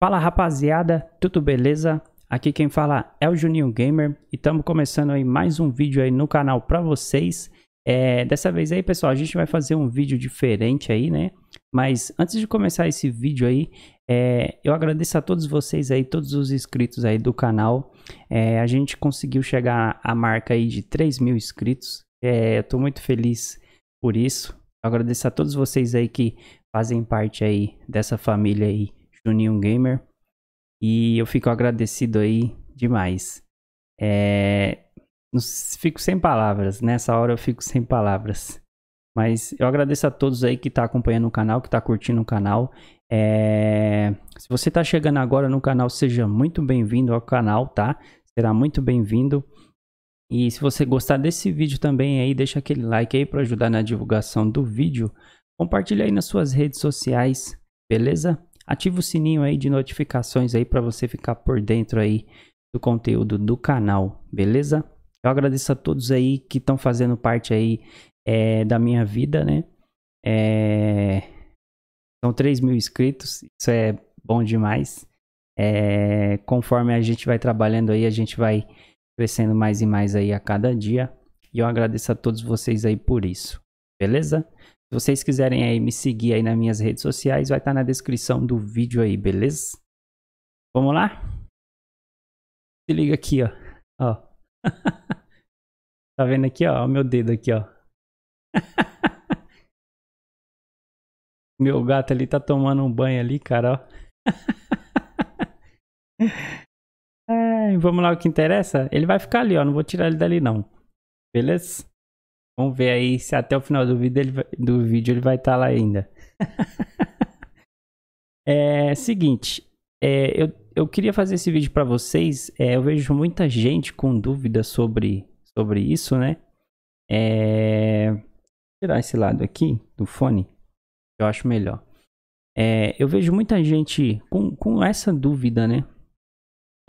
Fala rapaziada, tudo beleza? Aqui quem fala é o Juninho Gamer e estamos começando aí mais um vídeo aí no canal para vocês. É, dessa vez aí pessoal, a gente vai fazer um vídeo diferente aí, né? Mas antes de começar esse vídeo aí, é, eu agradeço a todos vocês aí, todos os inscritos aí do canal. É, a gente conseguiu chegar à marca aí de 3 mil inscritos. É, eu tô muito feliz por isso. Eu agradeço a todos vocês aí que fazem parte aí dessa família aí Juninho Gamer. E eu fico agradecido aí demais. É... Fico sem palavras, nessa né? hora eu fico sem palavras. Mas eu agradeço a todos aí que tá acompanhando o canal, que tá curtindo o canal. É... Se você tá chegando agora no canal, seja muito bem-vindo ao canal, tá? Será muito bem-vindo. E se você gostar desse vídeo também aí, deixa aquele like aí para ajudar na divulgação do vídeo. Compartilha aí nas suas redes sociais, beleza? Ativa o sininho aí de notificações aí para você ficar por dentro aí do conteúdo do canal, beleza? Eu agradeço a todos aí que estão fazendo parte aí é, da minha vida, né? É... São 3 mil inscritos, isso é bom demais. É... Conforme a gente vai trabalhando aí, a gente vai crescendo mais e mais aí a cada dia. E eu agradeço a todos vocês aí por isso, beleza? Se vocês quiserem aí me seguir aí nas minhas redes sociais, vai estar tá na descrição do vídeo aí, beleza? Vamos lá? Se liga aqui, ó. ó. tá vendo aqui, ó? O meu dedo aqui, ó. meu gato ali tá tomando um banho ali, cara, ó. é, vamos lá, o que interessa? Ele vai ficar ali, ó. Não vou tirar ele dali, não. Beleza? Vamos ver aí se até o final do vídeo ele vai, do vídeo ele vai estar tá lá ainda. é seguinte, é, eu, eu queria fazer esse vídeo para vocês. É, eu vejo muita gente com dúvida sobre, sobre isso, né? É, vou tirar esse lado aqui do fone, eu acho melhor. É, eu vejo muita gente com, com essa dúvida, né?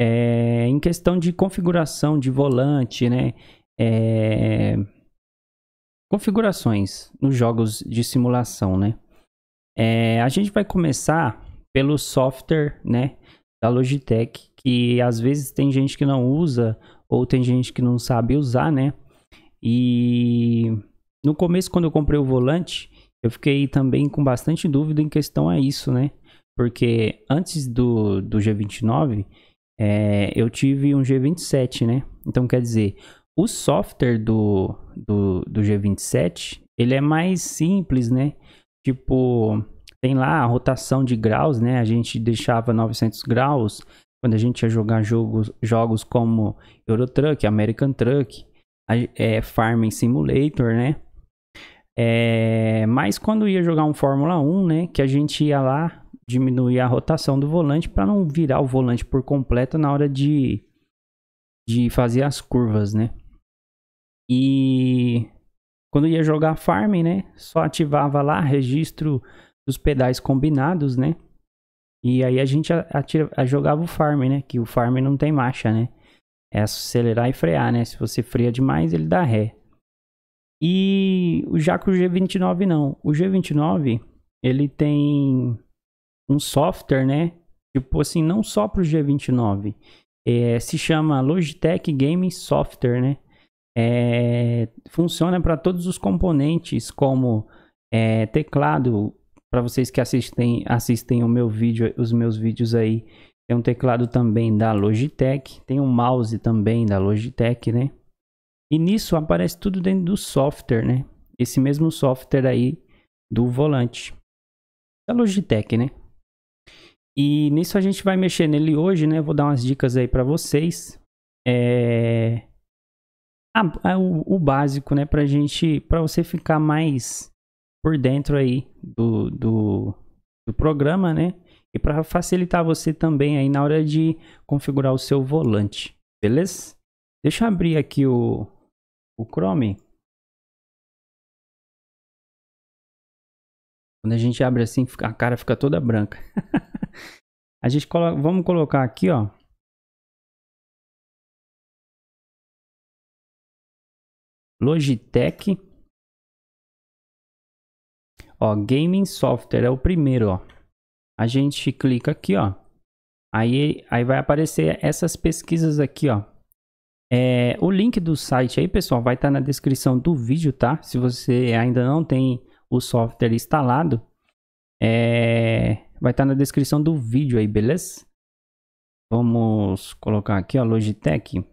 É, em questão de configuração de volante, né? É, configurações nos jogos de simulação, né? É, a gente vai começar pelo software, né, da Logitech, que às vezes tem gente que não usa ou tem gente que não sabe usar, né? E no começo quando eu comprei o volante, eu fiquei também com bastante dúvida em questão a isso, né? Porque antes do, do G29, é, eu tive um G27, né? Então quer dizer, o software do, do, do G27, ele é mais simples, né? Tipo, tem lá a rotação de graus, né? A gente deixava 900 graus quando a gente ia jogar jogos, jogos como Euro Truck, American Truck, é, Farming Simulator, né? É, mas quando ia jogar um Fórmula 1, né? Que a gente ia lá diminuir a rotação do volante para não virar o volante por completo na hora de, de fazer as curvas, né? E quando ia jogar farm, né? Só ativava lá registro dos pedais combinados, né? E aí a gente atira, a jogava o farm, né? Que o farm não tem marcha, né? É acelerar e frear, né? Se você freia demais, ele dá ré. E o já que o G29 não. O G29, ele tem um software, né? Tipo assim, não só para o G29. É, se chama Logitech Gaming Software, né? é, funciona para todos os componentes, como é, teclado. Para vocês que assistem, assistem o meu vídeo, os meus vídeos aí, tem um teclado também da Logitech, tem um mouse também da Logitech, né? E nisso aparece tudo dentro do software, né? Esse mesmo software aí do volante da Logitech, né? E nisso a gente vai mexer nele hoje, né? Vou dar umas dicas aí para vocês. É a, ah, a, é o, o, básico, né, pra gente, pra você ficar mais por dentro aí do, do, do programa, né? E para facilitar você também aí na hora de configurar o seu volante, beleza? Deixa eu abrir aqui o, o Chrome. Quando a gente abre assim, a cara fica toda branca. a gente coloca, vamos colocar aqui, ó. Logitech. Ó, Gaming Software é o primeiro, ó. A gente clica aqui, ó. Aí, aí vai aparecer essas pesquisas aqui, ó. É, o link do site aí, pessoal, vai estar tá na descrição do vídeo, tá? Se você ainda não tem o software instalado, é, vai estar tá na descrição do vídeo aí, beleza? Vamos colocar aqui, ó, Logitech.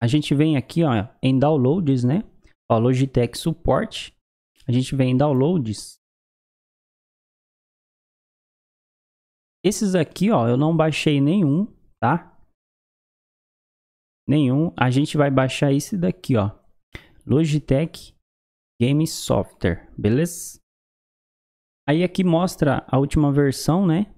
A gente vem aqui ó, em downloads, né? Ó, Logitech Support. A gente vem em downloads. Esses aqui, ó, eu não baixei nenhum, tá? Nenhum. A gente vai baixar esse daqui, ó. Logitech Game Software, beleza? Aí aqui mostra a última versão, né?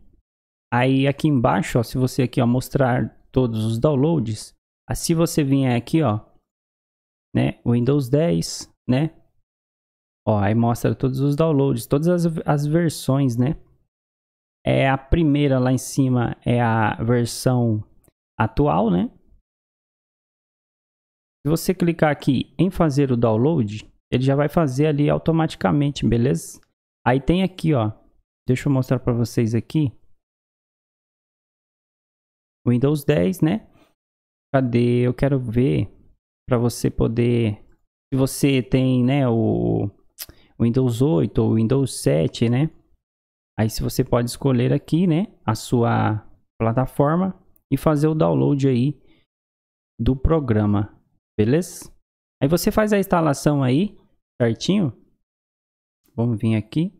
Aí aqui embaixo, ó, se você aqui ó, mostrar todos os downloads, ah, se você vier aqui, ó, né, Windows 10, né, ó, aí mostra todos os downloads, todas as, as versões, né. É a primeira lá em cima é a versão atual, né. Se você clicar aqui em fazer o download, ele já vai fazer ali automaticamente, beleza? Aí tem aqui, ó, deixa eu mostrar para vocês aqui. Windows 10, né? Cadê? Eu quero ver para você poder. Se você tem, né, o Windows 8 ou Windows 7, né? Aí se você pode escolher aqui, né, a sua plataforma e fazer o download aí do programa, beleza? Aí você faz a instalação aí, certinho? Vamos vir aqui.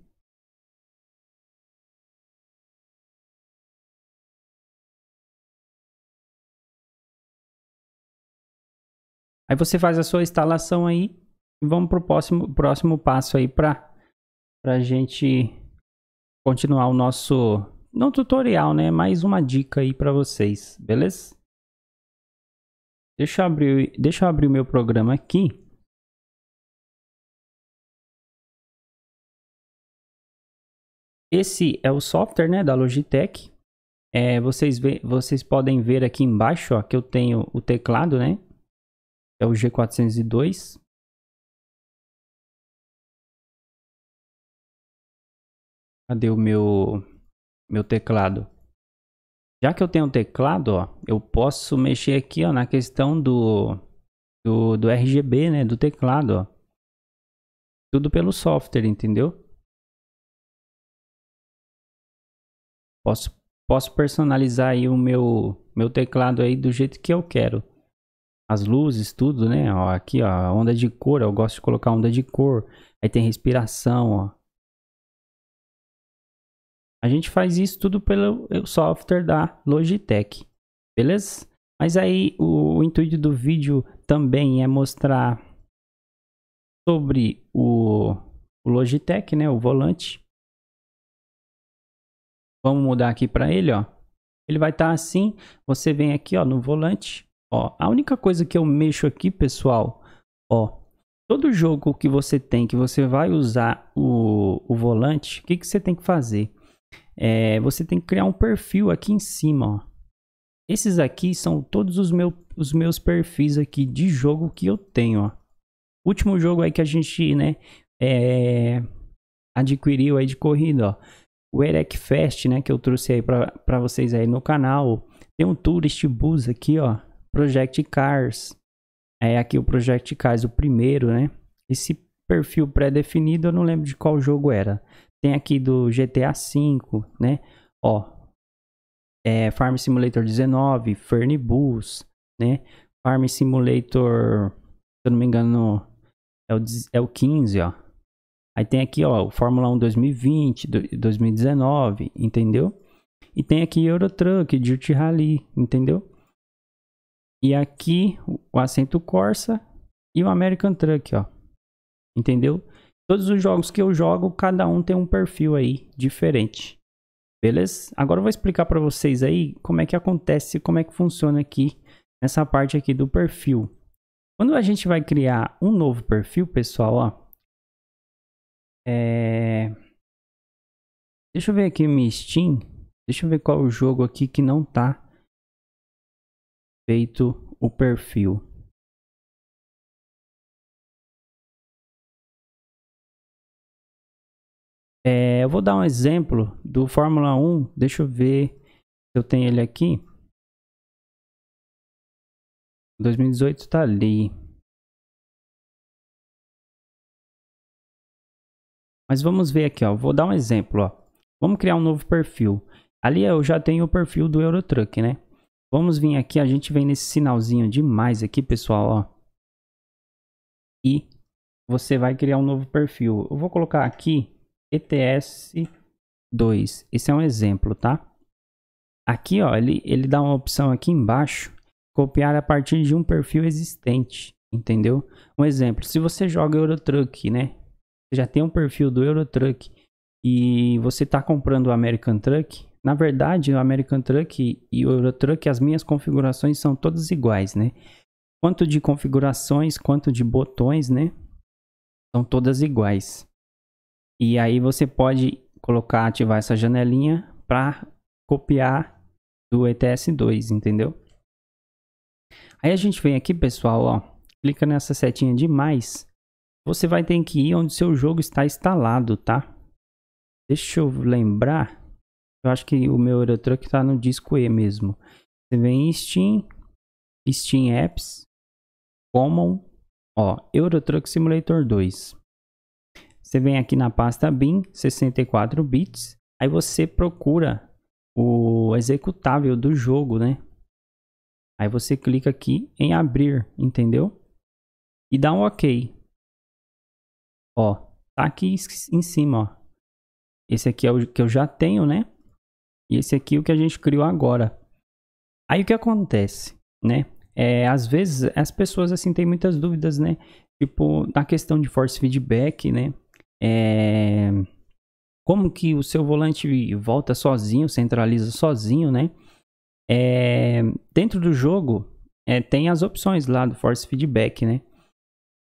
Aí você faz a sua instalação aí e vamos para o próximo, próximo passo aí para a gente continuar o nosso, não tutorial, né? Mais uma dica aí para vocês, beleza? Deixa eu abrir, deixa eu abrir o meu programa aqui. Esse é o software né, da Logitech. É, vocês, vê, vocês podem ver aqui embaixo ó, que eu tenho o teclado, né? é o G402. Cadê o meu, meu teclado? Já que eu tenho um teclado, ó, eu posso mexer aqui ó, na questão do, do, do RGB, né, do teclado. Ó. Tudo pelo software, entendeu? Posso, posso personalizar aí o meu, meu teclado aí do jeito que eu quero as luzes, tudo, né? Ó, aqui, ó, onda de cor, eu gosto de colocar onda de cor. Aí tem respiração, ó. A gente faz isso tudo pelo software da Logitech, beleza? Mas aí o, o intuito do vídeo também é mostrar sobre o, o Logitech, né? O volante. Vamos mudar aqui para ele, ó. Ele vai estar tá assim. Você vem aqui, ó, no volante Ó, a única coisa que eu mexo aqui, pessoal, ó, todo jogo que você tem, que você vai usar o, o volante, o que, que você tem que fazer? É, você tem que criar um perfil aqui em cima, ó. Esses aqui são todos os, meu, os meus perfis aqui de jogo que eu tenho, ó. Último jogo aí que a gente, né, é, adquiriu aí de corrida, ó. O Erec Fest, né, que eu trouxe aí para vocês aí no canal. Tem um Tourist Bus aqui, ó. Project Cars. É aqui o Project Cars, o primeiro, né? Esse perfil pré-definido, eu não lembro de qual jogo era. Tem aqui do GTA V, né? Ó, é Farm Simulator 19, Fernibus, né? Farm Simulator, se eu não me engano, é o, é o 15, ó. Aí tem aqui, ó, o Fórmula 1 2020, 2019, entendeu? E tem aqui Euro Truck, Dirt Rally, entendeu? E aqui o acento Corsa e o American Truck, ó. Entendeu? Todos os jogos que eu jogo, cada um tem um perfil aí diferente. Beleza? Agora eu vou explicar para vocês aí como é que acontece, como é que funciona aqui nessa parte aqui do perfil. Quando a gente vai criar um novo perfil, pessoal, ó. É... Deixa eu ver aqui o Steam. Deixa eu ver qual o jogo aqui que não tá feito o perfil É, eu vou dar um exemplo do Fórmula 1. Deixa eu ver se eu tenho ele aqui. 2018 está ali. Mas vamos ver aqui, ó. Vou dar um exemplo, ó. Vamos criar um novo perfil. Ali eu já tenho o perfil do Eurotruck, né? Vamos vir aqui, a gente vem nesse sinalzinho demais aqui, pessoal, ó. E você vai criar um novo perfil. Eu vou colocar aqui ETS2. Esse é um exemplo, tá? Aqui, ó, ele, ele dá uma opção aqui embaixo, copiar a partir de um perfil existente, entendeu? Um exemplo, se você joga Eurotruck, né? Você já tem um perfil do Eurotruck e você está comprando o American Truck, na verdade, o American Truck e o Eurotruck, as minhas configurações são todas iguais, né? Quanto de configurações, quanto de botões, né? São todas iguais. E aí você pode colocar, ativar essa janelinha para copiar do ETS2, entendeu? Aí a gente vem aqui, pessoal, ó, clica nessa setinha de mais, você vai ter que ir onde seu jogo está instalado, tá? Deixa eu lembrar eu acho que o meu Eurotruck está no disco E mesmo. Você vem em Steam, Steam Apps, Common, ó, Eurotruck Simulator 2. Você vem aqui na pasta bin 64 bits, aí você procura o executável do jogo, né? Aí você clica aqui em abrir, entendeu? E dá um OK. Ó, tá aqui em cima, ó. Esse aqui é o que eu já tenho, né? E esse aqui é o que a gente criou agora. Aí o que acontece, né? É, às vezes as pessoas assim têm muitas dúvidas, né? Tipo, na questão de force feedback, né? É... Como que o seu volante volta sozinho, centraliza sozinho, né? É... Dentro do jogo é, tem as opções lá do force feedback, né?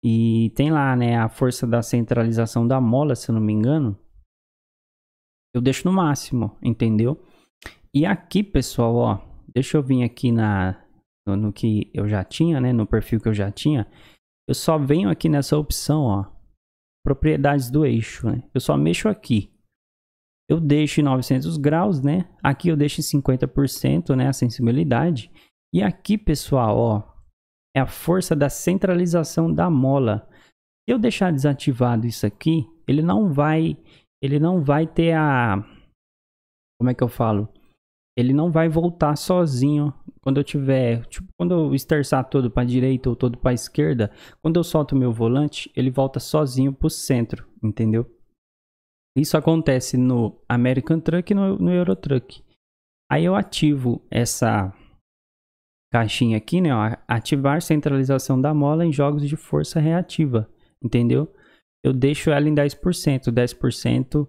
E tem lá, né, a força da centralização da mola, se eu não me engano. Eu deixo no máximo, entendeu? E aqui, pessoal, ó, deixa eu vir aqui na, no, no, que eu já tinha, né, no perfil que eu já tinha. Eu só venho aqui nessa opção, ó, propriedades do eixo, né? Eu só mexo aqui. Eu deixo em 900 graus, né? Aqui eu deixo em 50%, né, a sensibilidade. E aqui, pessoal, ó, é a força da centralização da mola. Se eu deixar desativado isso aqui, ele não vai, ele não vai ter a, como é que eu falo? ele não vai voltar sozinho quando eu tiver, tipo, quando eu esterçar todo para direita ou todo para esquerda, quando eu solto meu volante, ele volta sozinho para o centro, entendeu? Isso acontece no American Truck e no, no Euro Truck. Aí eu ativo essa caixinha aqui, né? Ó, ativar centralização da mola em jogos de força reativa, entendeu? Eu deixo ela em 10%, 10%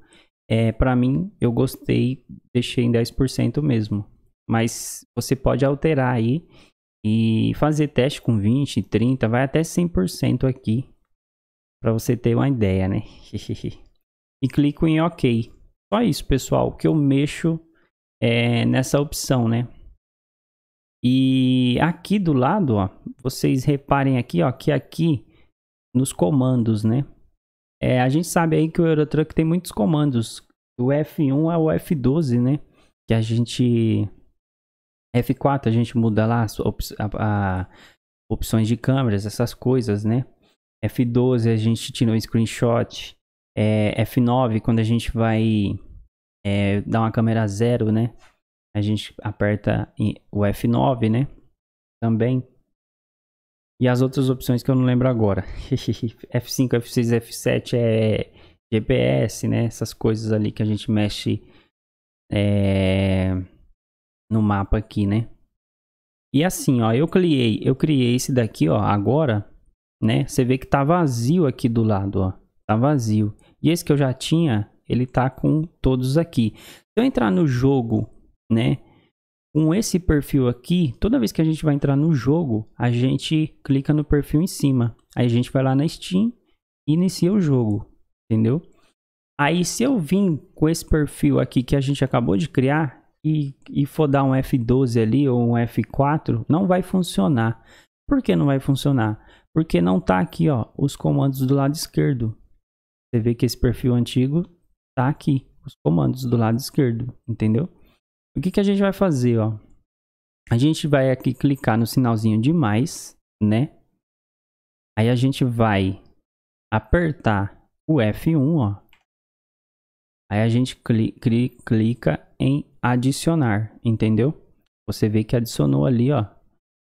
é, para mim, eu gostei, deixei em 10% mesmo. Mas você pode alterar aí e fazer teste com 20, 30, vai até 100% aqui para você ter uma ideia, né? e clico em OK. Só isso, pessoal, que eu mexo é, nessa opção, né? E aqui do lado, ó, vocês reparem aqui, ó, que aqui nos comandos, né? É, a gente sabe aí que o Eurotruck tem muitos comandos, o F1 é o F12, né? Que a gente. F4, a gente muda lá as op a, a, opções de câmeras, essas coisas, né? F12, a gente tira um screenshot. É, F9, quando a gente vai é, dar uma câmera zero, né? A gente aperta o F9, né? Também. E as outras opções que eu não lembro agora. F5, F6, F7 é GPS, né? Essas coisas ali que a gente mexe é, no mapa aqui, né? E assim, ó, eu criei, eu criei esse daqui, ó, agora, né? Você vê que tá vazio aqui do lado, ó. Tá vazio. E esse que eu já tinha, ele tá com todos aqui. Se eu entrar no jogo, né? com esse perfil aqui, toda vez que a gente vai entrar no jogo, a gente clica no perfil em cima. Aí a gente vai lá na Steam e inicia o jogo, entendeu? Aí se eu vim com esse perfil aqui que a gente acabou de criar e, e for dar um F12 ali ou um F4, não vai funcionar. Por que não vai funcionar? Porque não tá aqui, ó, os comandos do lado esquerdo. Você vê que esse perfil antigo tá aqui, os comandos do lado esquerdo, entendeu? O que, que a gente vai fazer, ó? A gente vai aqui clicar no sinalzinho de mais, né? Aí a gente vai apertar o F1, ó. Aí a gente cli cli clica em adicionar, entendeu? Você vê que adicionou ali, ó.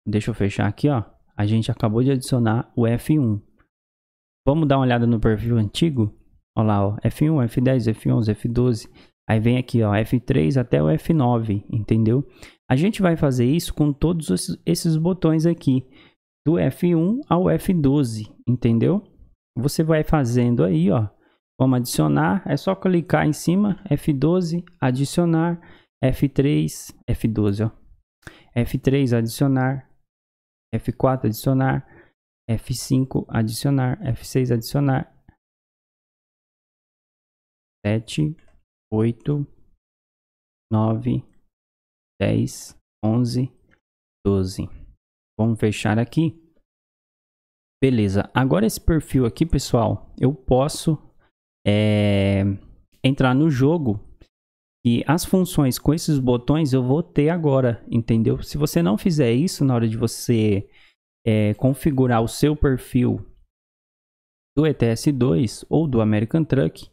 Deixa eu fechar aqui, ó. A gente acabou de adicionar o F1. Vamos dar uma olhada no perfil antigo? Olha lá, ó. F1, F10, F11, F12. Aí vem aqui, ó, F3 até o F9, entendeu? A gente vai fazer isso com todos esses botões aqui, do F1 ao F12, entendeu? Você vai fazendo aí, ó, vamos adicionar, é só clicar em cima, F12, adicionar, F3, F12, ó, F3, adicionar, F4, adicionar, F5, adicionar, F6, adicionar, 7, oito, nove, dez, onze, doze. Vamos fechar aqui. Beleza, agora esse perfil aqui, pessoal, eu posso é, entrar no jogo e as funções com esses botões eu vou ter agora, entendeu? Se você não fizer isso na hora de você é, configurar o seu perfil do ETS2 ou do American Truck,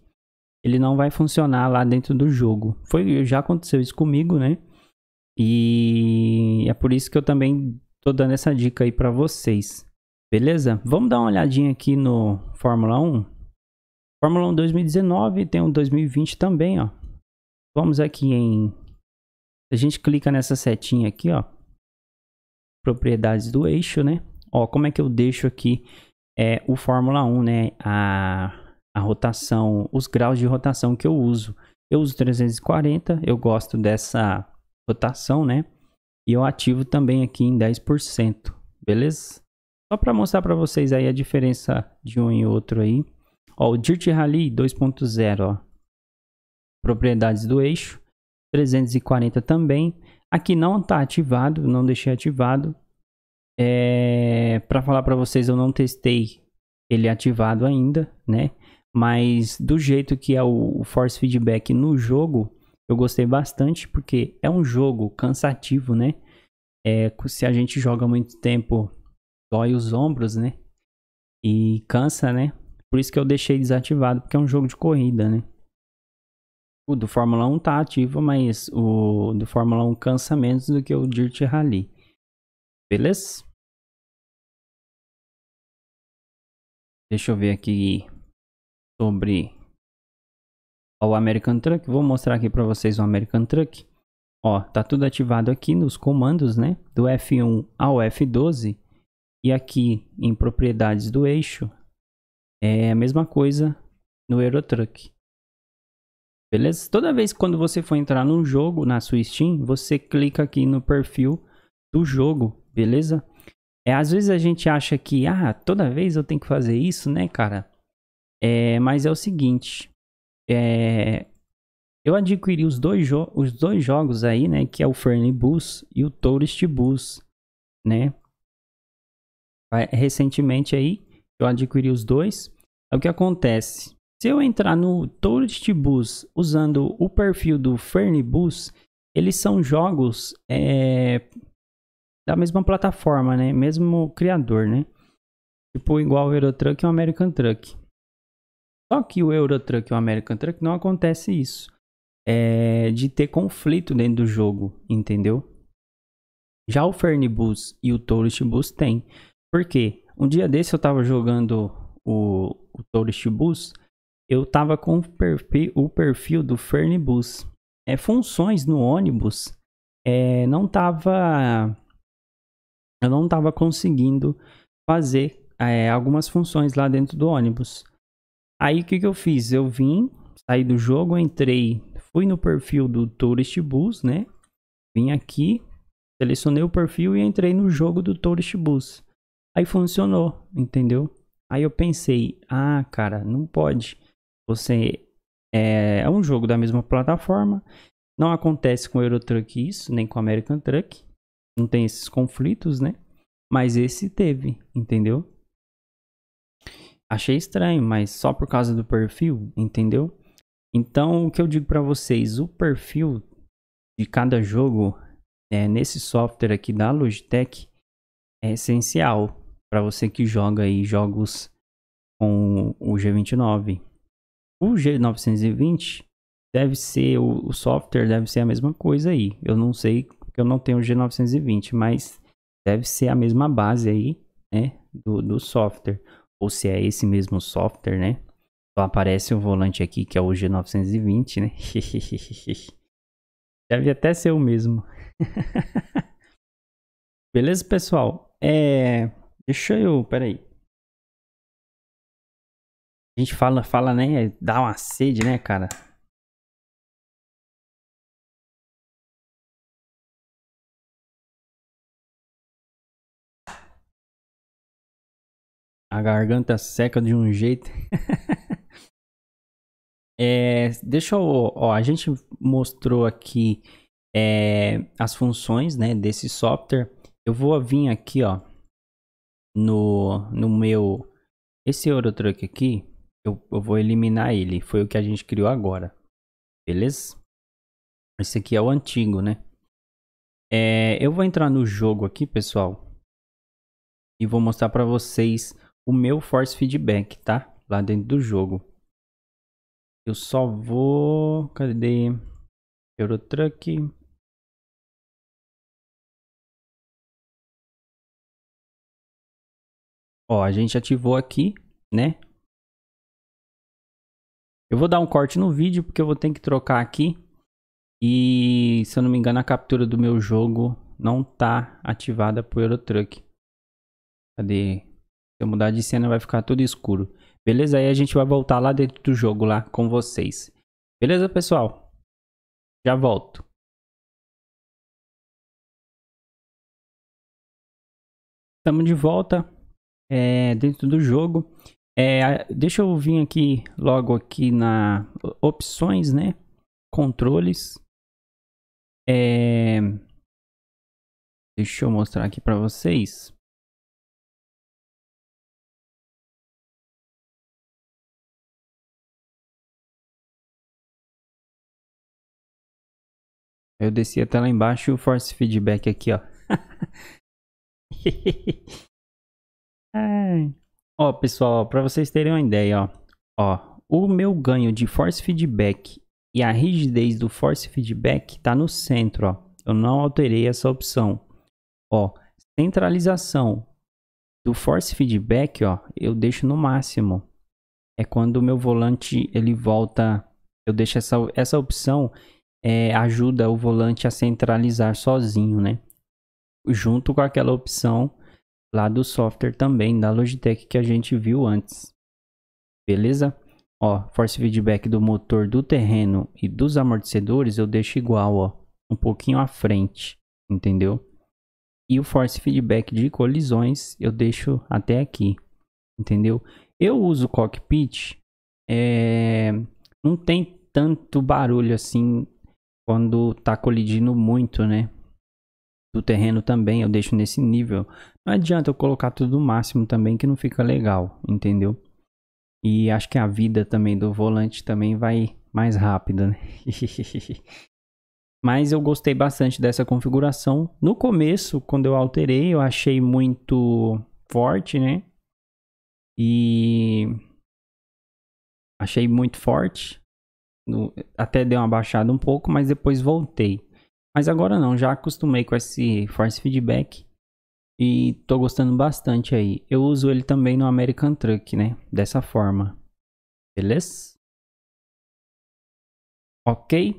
ele não vai funcionar lá dentro do jogo. Foi, já aconteceu isso comigo, né? E é por isso que eu também tô dando essa dica aí para vocês. Beleza? Vamos dar uma olhadinha aqui no Fórmula 1. Fórmula 1 2019, tem o um 2020 também, ó. Vamos aqui em a gente clica nessa setinha aqui, ó. Propriedades do eixo, né? Ó, como é que eu deixo aqui é o Fórmula 1, né? A a rotação, os graus de rotação que eu uso. Eu uso 340, eu gosto dessa rotação, né? E eu ativo também aqui em 10%, beleza? Só para mostrar para vocês aí a diferença de um e outro aí. Ó, o Dirt Rally 2.0, Propriedades do eixo, 340 também. Aqui não está ativado, não deixei ativado. É, para falar para vocês, eu não testei ele ativado ainda, né? Mas do jeito que é o force feedback no jogo, eu gostei bastante porque é um jogo cansativo, né? É, se a gente joga muito tempo, dói os ombros, né? E cansa, né? Por isso que eu deixei desativado, porque é um jogo de corrida, né? O do Fórmula 1 tá ativo, mas o do Fórmula 1 cansa menos do que o Dirt Rally. Beleza? Deixa eu ver aqui sobre o American Truck. Vou mostrar aqui para vocês o American Truck. Ó, tá tudo ativado aqui nos comandos, né? Do F1 ao F12. E aqui em propriedades do eixo, é a mesma coisa no Aerotruck. Beleza? Toda vez quando você for entrar num jogo na sua Steam, você clica aqui no perfil do jogo, beleza? É, às vezes a gente acha que, ah, toda vez eu tenho que fazer isso, né, cara? É, mas é o seguinte, é, eu adquiri os dois, os dois jogos aí, né? Que é o Fernibus e o Tourist Bus, né? Recentemente aí, eu adquiri os dois. É o que acontece. Se eu entrar no Tourist Bus usando o perfil do Fernibus, eles são jogos é, da mesma plataforma, né? Mesmo criador, né? Tipo igual o Euro Truck e o American Truck. Só que o Euro Truck e o American Truck não acontece isso. É de ter conflito dentro do jogo, entendeu? Já o Fernibus e o Tourist Bus tem. Por quê? Um dia desse eu tava jogando o, o Tourist Bus, eu tava com o perfil, o perfil do Fernibus. É, funções no ônibus é, não tava. Eu não tava conseguindo fazer é, algumas funções lá dentro do ônibus. Aí o que, que eu fiz? Eu vim, saí do jogo, entrei, fui no perfil do Tourist Bus, né? Vim aqui, selecionei o perfil e entrei no jogo do Tourist Bus. Aí funcionou, entendeu? Aí eu pensei, ah, cara, não pode. Você é, é um jogo da mesma plataforma. Não acontece com o Eurotruck isso, nem com o American Truck. Não tem esses conflitos, né? Mas esse teve, entendeu? Achei estranho, mas só por causa do perfil, entendeu? Então, o que eu digo para vocês, o perfil de cada jogo é, nesse software aqui da Logitech é essencial para você que joga aí jogos com o G29. O G920 deve ser o, o software deve ser a mesma coisa aí. Eu não sei porque eu não tenho o G920, mas deve ser a mesma base aí, né, do, do software ou se é esse mesmo software, né? Só aparece o um volante aqui que é o G920, né? Deve até ser o mesmo. Beleza, pessoal? É... Deixa eu... Peraí. A gente fala, fala, né? Dá uma sede, né, cara? A garganta seca de um jeito. é, deixa eu. Ó, a gente mostrou aqui é, as funções né, desse software. Eu vou vir aqui ó, no, no meu. Esse Eurotruck aqui, eu, eu vou eliminar ele. Foi o que a gente criou agora. Beleza? Esse aqui é o antigo, né? É, eu vou entrar no jogo aqui, pessoal. E vou mostrar para vocês o meu force feedback, tá? Lá dentro do jogo. Eu só vou... Cadê? Eurotruck. Ó, a gente ativou aqui, né? Eu vou dar um corte no vídeo porque eu vou ter que trocar aqui. E se eu não me engano a captura do meu jogo não tá ativada pro Eurotruck. Cadê? eu mudar de cena, vai ficar tudo escuro. Beleza? Aí a gente vai voltar lá dentro do jogo lá com vocês. Beleza, pessoal? Já volto. Estamos de volta é, dentro do jogo. É, deixa eu vir aqui logo aqui na opções, né? Controles. É, deixa eu mostrar aqui para vocês. Eu desci até lá embaixo e o force feedback aqui, ó. é. Ó, pessoal, para vocês terem uma ideia, ó. Ó, o meu ganho de force feedback e a rigidez do force feedback tá no centro, ó. Eu não alterei essa opção. Ó, centralização do force feedback, ó, eu deixo no máximo. É quando o meu volante ele volta, eu deixo essa essa opção é, ajuda o volante a centralizar sozinho, né? Junto com aquela opção lá do software também, da Logitech que a gente viu antes. Beleza? Ó, force feedback do motor, do terreno e dos amortecedores eu deixo igual, ó. Um pouquinho à frente, entendeu? E o force feedback de colisões eu deixo até aqui, entendeu? Eu uso cockpit, é... não tem tanto barulho assim quando tá colidindo muito, né? Do terreno também, eu deixo nesse nível. Não adianta eu colocar tudo no máximo também, que não fica legal, entendeu? E acho que a vida também do volante também vai mais rápida, né? Mas eu gostei bastante dessa configuração. No começo, quando eu alterei, eu achei muito forte, né? E achei muito forte até deu uma baixada um pouco, mas depois voltei. Mas agora não, já acostumei com esse force feedback e tô gostando bastante aí. Eu uso ele também no American Truck, né? Dessa forma. Beleza? Ok.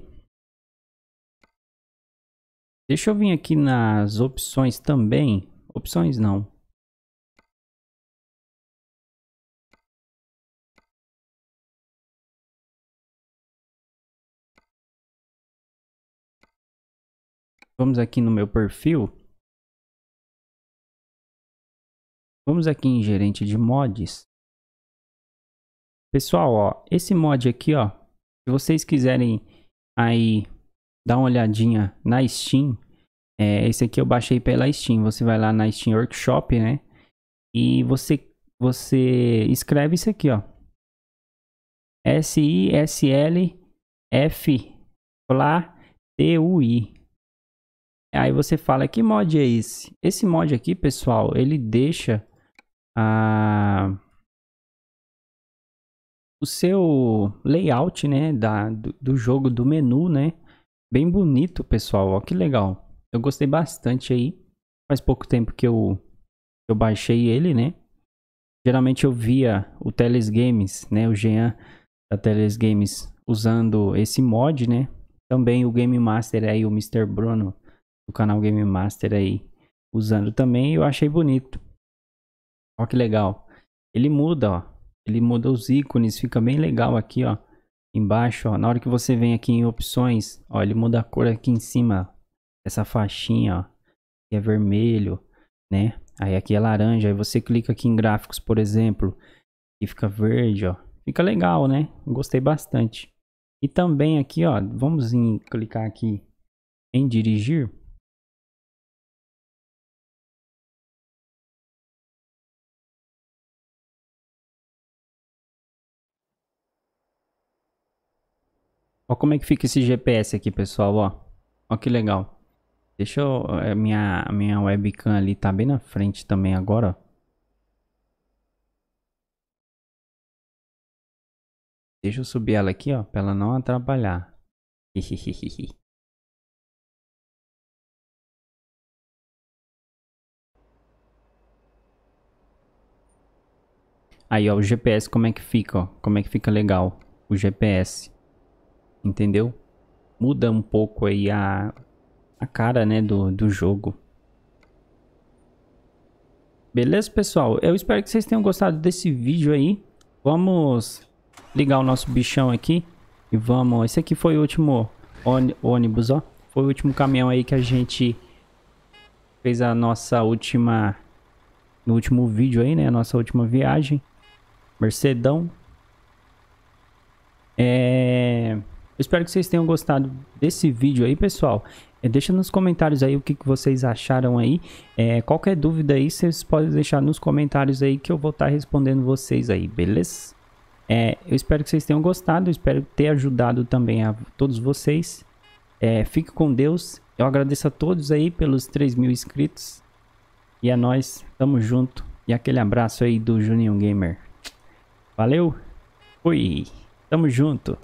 Deixa eu vir aqui nas opções também. Opções não. Vamos aqui no meu perfil. Vamos aqui em gerente de mods. Pessoal, ó, esse mod aqui, ó, se vocês quiserem aí dar uma olhadinha na Steam, é, esse aqui eu baixei pela Steam. Você vai lá na Steam Workshop, né? E você, você escreve isso aqui, ó. S-I-S-L-F-L-A-T-U-I. Aí você fala, que mod é esse? Esse mod aqui, pessoal, ele deixa a... Ah, o seu layout, né, da, do, do jogo, do menu, né, bem bonito, pessoal, ó, que legal. Eu gostei bastante aí, faz pouco tempo que eu, eu baixei ele, né. Geralmente eu via o Teles Games, né, o Jean da Teles Games usando esse mod, né. Também o Game Master aí, o Mr. Bruno, do canal Game Master aí usando também eu achei bonito. olha que legal. Ele muda, ó. Ele muda os ícones, fica bem legal aqui, ó. Embaixo, ó. Na hora que você vem aqui em opções, ó, ele muda a cor aqui em cima. Essa faixinha, ó. Que é vermelho, né? Aí aqui é laranja. Aí você clica aqui em gráficos, por exemplo. E fica verde, ó. Fica legal, né? Gostei bastante. E também aqui, ó. Vamos em, clicar aqui em dirigir. Ó como é que fica esse GPS aqui, pessoal, ó. Ó que legal. Deixa eu... A é, minha, a minha webcam ali tá bem na frente também agora, ó. Deixa eu subir ela aqui, ó, pra ela não atrapalhar. Aí, ó, o GPS, como é que fica, ó? Como é que fica legal o GPS entendeu? Muda um pouco aí a, a cara, né, do, do jogo. Beleza, pessoal? Eu espero que vocês tenham gostado desse vídeo aí. Vamos ligar o nosso bichão aqui e vamos... Esse aqui foi o último ônibus, ó. Foi o último caminhão aí que a gente fez a nossa última... No último vídeo aí, né? A nossa última viagem. Mercedão. É... Eu espero que vocês tenham gostado desse vídeo aí, pessoal. É, deixa nos comentários aí o que, que vocês acharam aí. É, qualquer dúvida aí, vocês podem deixar nos comentários aí que eu vou estar tá respondendo vocês aí, beleza? É, eu espero que vocês tenham gostado, espero ter ajudado também a todos vocês. É, fique com Deus. Eu agradeço a todos aí pelos 3 mil inscritos. E é nóis, tamo junto. E aquele abraço aí do Juninho Gamer. Valeu, fui, tamo junto.